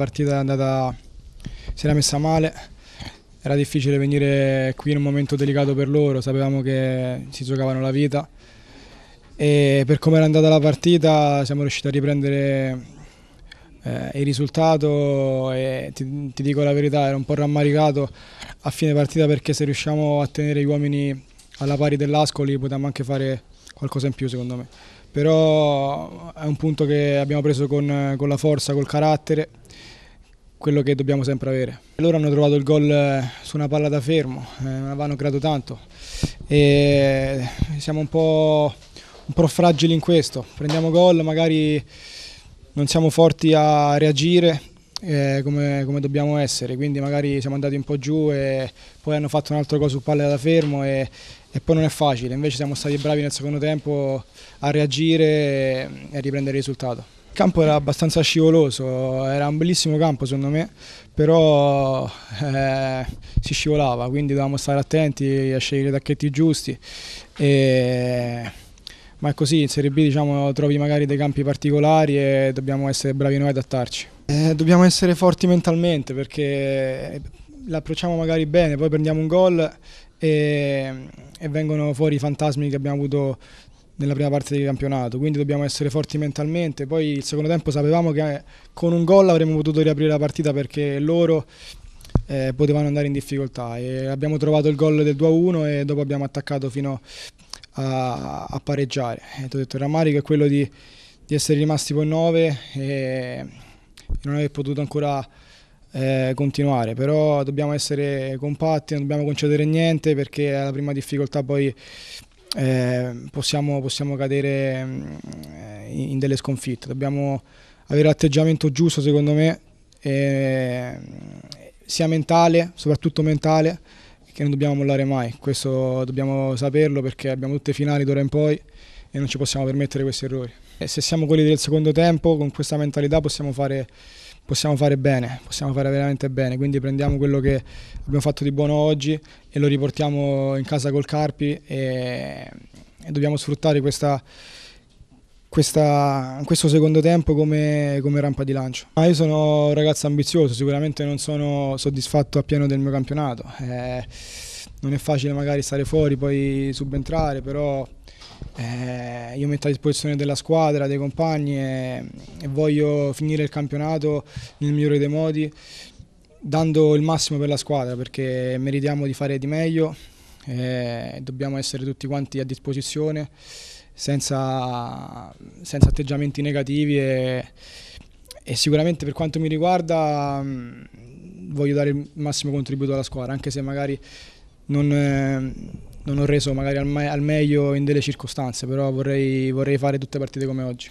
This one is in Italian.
partita è andata, si era messa male, era difficile venire qui in un momento delicato per loro, sapevamo che si giocavano la vita e per come era andata la partita siamo riusciti a riprendere eh, il risultato e ti, ti, dico la verità ero un po' rammaricato a fine partita perché se riusciamo a tenere gli uomini alla pari dell'Ascoli potevamo anche fare qualcosa in più secondo me. Però è un punto che abbiamo preso con, con la forza, col carattere, quello che dobbiamo sempre avere. Loro hanno trovato il gol eh, su una palla da fermo, eh, non avevano creato tanto e siamo un po', un po' fragili in questo. Prendiamo gol, magari non siamo forti a reagire eh, come, come, dobbiamo essere, quindi magari siamo andati un po' giù e poi hanno fatto un altro gol su palla da fermo e, e, poi non è facile, invece siamo stati bravi nel secondo tempo a reagire e a riprendere il risultato. Il campo era abbastanza scivoloso, era un bellissimo campo secondo me, però eh, si scivolava, quindi dovevamo stare attenti a scegliere i tacchetti giusti. E ma è così, in Serie B diciamo, trovi magari dei campi particolari e dobbiamo essere bravi noi ad adattarci. Eh, dobbiamo essere forti mentalmente perché eh, l'approcciamo magari bene, poi prendiamo un gol e, e, vengono fuori i fantasmi che abbiamo avuto nella prima parte del campionato, quindi dobbiamo essere forti mentalmente. Poi il secondo tempo sapevamo che eh, con un gol avremmo potuto riaprire la partita perché loro eh, potevano andare in difficoltà e abbiamo trovato il gol del 2-1 e dopo abbiamo attaccato fino a, a pareggiare. E eh, ho detto il rammarico è quello di, di essere rimasti poi 9 non aver potuto ancora eh, continuare, però dobbiamo essere compatti, non dobbiamo concedere niente perché alla prima difficoltà poi eh, possiamo, possiamo, cadere in, mm, in delle sconfitte, dobbiamo avere l'atteggiamento giusto secondo me, eh, sia mentale, soprattutto mentale, che non dobbiamo mollare mai, questo dobbiamo saperlo perché abbiamo tutte finali d'ora in poi e non ci possiamo permettere questi errori e se siamo quelli del secondo tempo con questa mentalità possiamo fare, possiamo fare bene, possiamo fare veramente bene, quindi prendiamo quello che abbiamo fatto di buono oggi e lo riportiamo in casa col Carpi e, e dobbiamo sfruttare questa, questa, questo secondo tempo come, come rampa di lancio. Ma io sono un ragazzo ambizioso, sicuramente non sono soddisfatto appieno del mio campionato. Eh, non è facile magari stare fuori, poi subentrare, però eh, io metto a disposizione della squadra, dei compagni e, e, voglio finire il campionato nel migliore dei modi dando il massimo per la squadra perché meritiamo di fare di meglio eh, dobbiamo essere tutti quanti a disposizione senza, senza atteggiamenti negativi e, e, sicuramente per quanto mi riguarda mh, mm, voglio dare il massimo contributo alla squadra anche se magari non... Eh, non ho reso magari al, me al meglio in delle circostanze, però vorrei, vorrei fare tutte le partite come oggi.